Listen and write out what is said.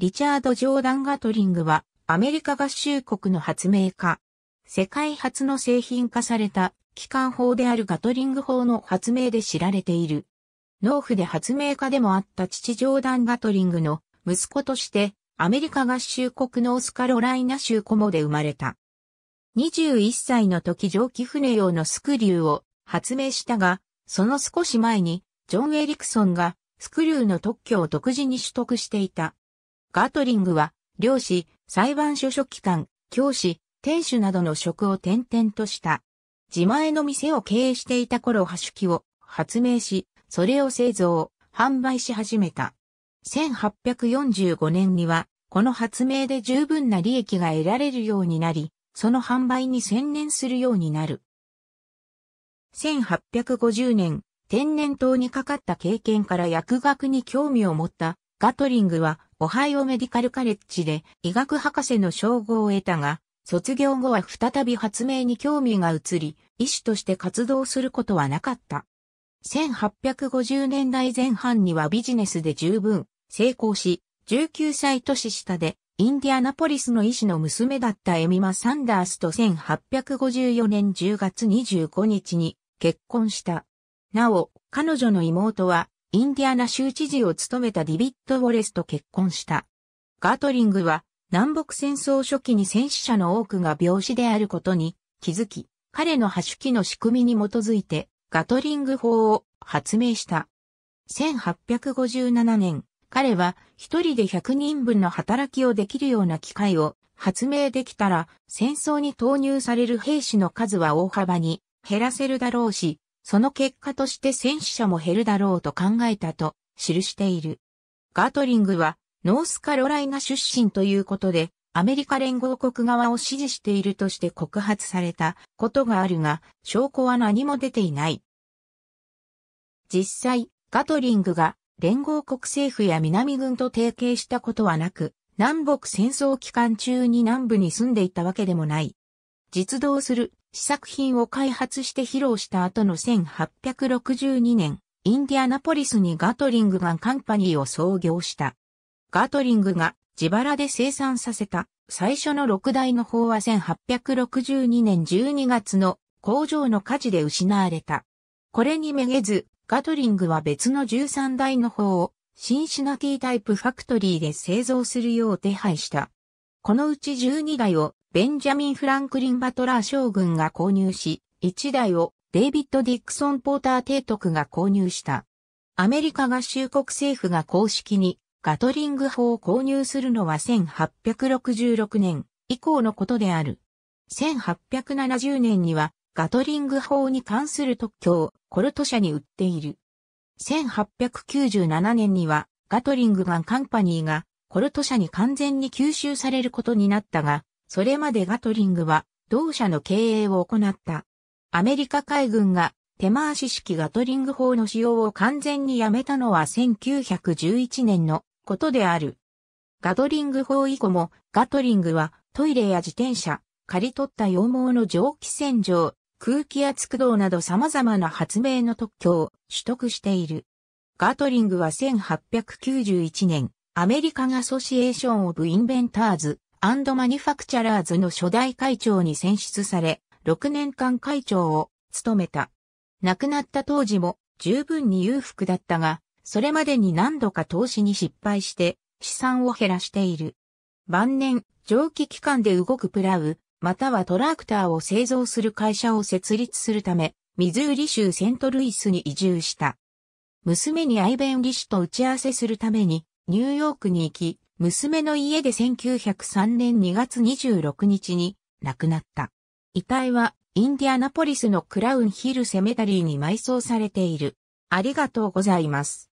リチャード・ジョーダン・ガトリングは、アメリカ合衆国の発明家。世界初の製品化された、機関砲であるガトリング砲の発明で知られている。農夫で発明家でもあった父ジョーダン・ガトリングの息子として、アメリカ合衆国ノースカロライナ州コモで生まれた。21歳の時蒸気船用のスクリューを発明したが、その少し前に、ジョン・エリクソンがスクリューの特許を独自に取得していた。ガトリングは、漁師、裁判所書記官、教師、店主などの職を転々とした。自前の店を経営していた頃、ハシュキを発明し、それを製造、販売し始めた。1845年には、この発明で十分な利益が得られるようになり、その販売に専念するようになる。1850年、天然痘にかかった経験から薬学に興味を持ったガトリングはオハイオメディカルカレッジで医学博士の称号を得たが、卒業後は再び発明に興味が移り、医師として活動することはなかった。1850年代前半にはビジネスで十分成功し、19歳年下でインディアナポリスの医師の娘だったエミマ・サンダースと1854年10月25日に結婚した。なお、彼女の妹はインディアナ州知事を務めたディビット・ウォレスと結婚した。ガートリングは南北戦争初期に戦死者の多くが病死であることに気づき、彼の破手機の仕組みに基づいてガトリング法を発明した。1857年、彼は一人で100人分の働きをできるような機械を発明できたら戦争に投入される兵士の数は大幅に減らせるだろうし、その結果として戦死者も減るだろうと考えたと記している。ガトリングはノースカロライナ出身ということで、アメリカ連合国側を支持しているとして告発されたことがあるが、証拠は何も出ていない。実際、ガトリングが連合国政府や南軍と提携したことはなく、南北戦争期間中に南部に住んでいたわけでもない。実動する試作品を開発して披露した後の1862年、インディアナポリスにガトリングガンカンパニーを創業した。ガトリングが自腹で生産させた最初の6台の砲は1862年12月の工場の火事で失われた。これにめげず、ガトリングは別の13台の砲をシンシナティタイプファクトリーで製造するよう手配した。このうち12台をベンジャミン・フランクリン・バトラー将軍が購入し、1台をデイビッド・ディクソン・ポーター提督が購入した。アメリカ合衆国政府が公式にガトリング砲を購入するのは1866年以降のことである。1870年にはガトリング砲に関する特許をコルト社に売っている。1897年にはガトリングガンカンパニーがコルト社に完全に吸収されることになったが、それまでガトリングは同社の経営を行った。アメリカ海軍が手回し式ガトリング砲の使用を完全にやめたのは1911年のことである。ガトリング砲以降もガトリングはトイレや自転車、刈り取った羊毛の蒸気洗浄、空気圧駆動など様々な発明の特許を取得している。ガトリングは1891年、アメリカガソシエーション・オブ・インベンターズアンドマニファクチャラーズの初代会長に選出され、6年間会長を務めた。亡くなった当時も十分に裕福だったが、それまでに何度か投資に失敗して資産を減らしている。晩年、蒸気機関で動くプラウ、またはトラクターを製造する会社を設立するため、ミズーリ州セントルイスに移住した。娘にアイベンリ氏と打ち合わせするためにニューヨークに行き、娘の家で1903年2月26日に亡くなった。遺体はインディアナポリスのクラウンヒルセメタリーに埋葬されている。ありがとうございます。